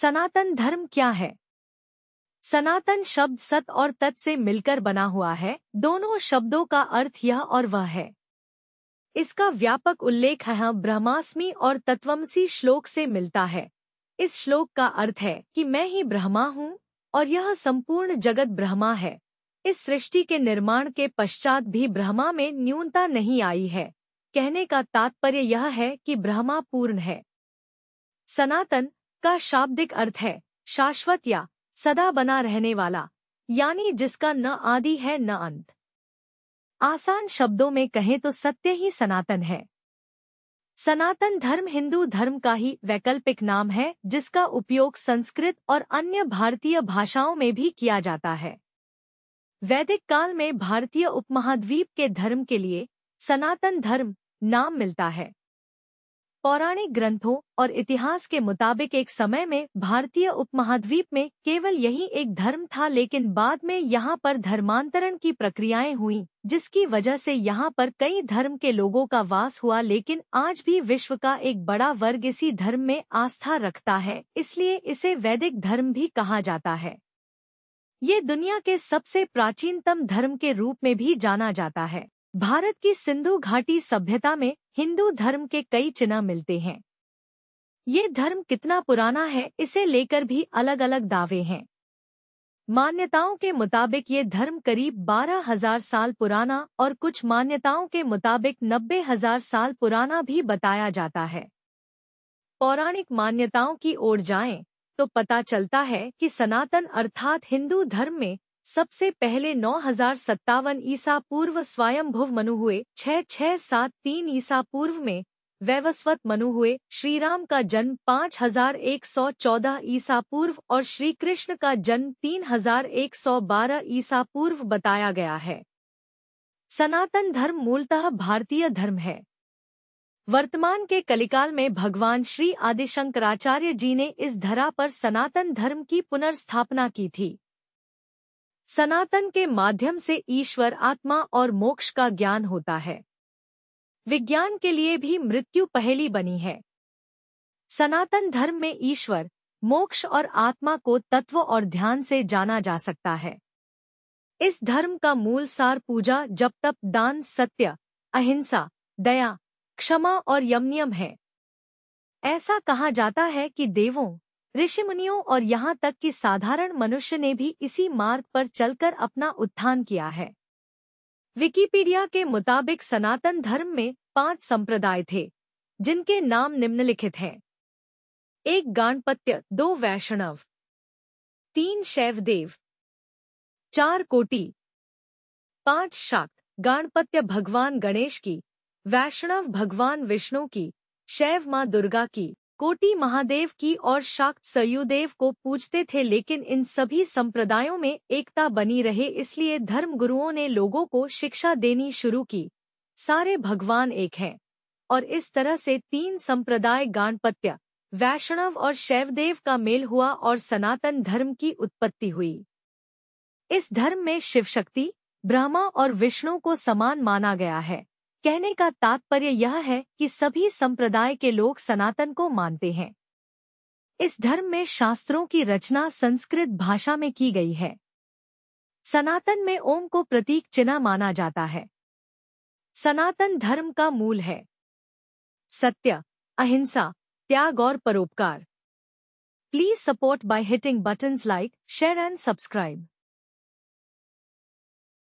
सनातन धर्म क्या है सनातन शब्द सत और तत् से मिलकर बना हुआ है दोनों शब्दों का अर्थ यह और वह है इसका व्यापक उल्लेख है हाँ, ब्रह्मास्मी और तत्वमसी श्लोक से मिलता है इस श्लोक का अर्थ है कि मैं ही ब्रह्मा हूँ और यह संपूर्ण जगत ब्रह्मा है इस सृष्टि के निर्माण के पश्चात भी ब्रह्मा में न्यूनता नहीं आई है कहने का तात्पर्य यह है कि ब्रह्मा पूर्ण है सनातन इसका शाब्दिक अर्थ है शाश्वत या सदा बना रहने वाला यानी जिसका न आदि है न अंत आसान शब्दों में कहें तो सत्य ही सनातन है सनातन धर्म हिंदू धर्म का ही वैकल्पिक नाम है जिसका उपयोग संस्कृत और अन्य भारतीय भाषाओं में भी किया जाता है वैदिक काल में भारतीय उपमहाद्वीप के धर्म के लिए सनातन धर्म नाम मिलता है पौराणिक ग्रंथों और इतिहास के मुताबिक एक समय में भारतीय उपमहाद्वीप में केवल यही एक धर्म था लेकिन बाद में यहाँ पर धर्मांतरण की प्रक्रियाएं हुई जिसकी वजह से यहाँ पर कई धर्म के लोगों का वास हुआ लेकिन आज भी विश्व का एक बड़ा वर्ग इसी धर्म में आस्था रखता है इसलिए इसे वैदिक धर्म भी कहा जाता है ये दुनिया के सबसे प्राचीनतम धर्म के रूप में भी जाना जाता है भारत की सिंधु घाटी सभ्यता में हिंदू धर्म के कई चिन्ह मिलते हैं ये धर्म कितना पुराना है इसे लेकर भी अलग अलग दावे हैं मान्यताओं के मुताबिक ये धर्म करीब बारह हजार साल पुराना और कुछ मान्यताओं के मुताबिक नब्बे हजार साल पुराना भी बताया जाता है पौराणिक मान्यताओं की ओर जाएं तो पता चलता है कि सनातन अर्थात हिंदू धर्म में सबसे पहले नौ हजार सत्तावन ईसा पूर्व स्वयंभुव मनु हुए छह छह सात तीन ईसा पूर्व में वैवस्वत मनु हुए श्रीराम का जन्म पाँच हजार एक सौ चौदह ईसा पूर्व और श्री कृष्ण का जन्म तीन हजार एक सौ बारह ईसा पूर्व बताया गया है सनातन धर्म मूलतः भारतीय धर्म है वर्तमान के कलिकाल में भगवान श्री आदिशंकराचार्य जी ने इस धरा पर सनातन धर्म की पुनर्स्थापना की थी सनातन के माध्यम से ईश्वर आत्मा और मोक्ष का ज्ञान होता है विज्ञान के लिए भी मृत्यु पहली बनी है सनातन धर्म में ईश्वर मोक्ष और आत्मा को तत्व और ध्यान से जाना जा सकता है इस धर्म का मूल सार पूजा जब तप दान सत्य अहिंसा दया क्षमा और यमनियम है ऐसा कहा जाता है कि देवों ऋषि मुनियों और यहाँ तक कि साधारण मनुष्य ने भी इसी मार्ग पर चलकर अपना उत्थान किया है विकिपीडिया के मुताबिक सनातन धर्म में पांच संप्रदाय थे जिनके नाम निम्नलिखित हैं एक गाणपत्य दो वैष्णव तीन शैव देव चार कोटि पांच शाक्त गाणपत्य भगवान गणेश की वैष्णव भगवान विष्णु की शैव माँ दुर्गा की कोटि महादेव की और शाक्त सयुदेव को पूजते थे लेकिन इन सभी संप्रदायों में एकता बनी रहे इसलिए धर्मगुरुओं ने लोगों को शिक्षा देनी शुरू की सारे भगवान एक हैं और इस तरह से तीन संप्रदाय गणपत्य वैष्णव और शैवदेव का मेल हुआ और सनातन धर्म की उत्पत्ति हुई इस धर्म में शिवशक्ति ब्रह्मा और विष्णु को समान माना गया है कहने का तात्पर्य यह है कि सभी संप्रदाय के लोग सनातन को मानते हैं इस धर्म में शास्त्रों की रचना संस्कृत भाषा में की गई है सनातन में ओम को प्रतीक चिन्ह माना जाता है सनातन धर्म का मूल है सत्य अहिंसा त्याग और परोपकार please support by hitting buttons like share and subscribe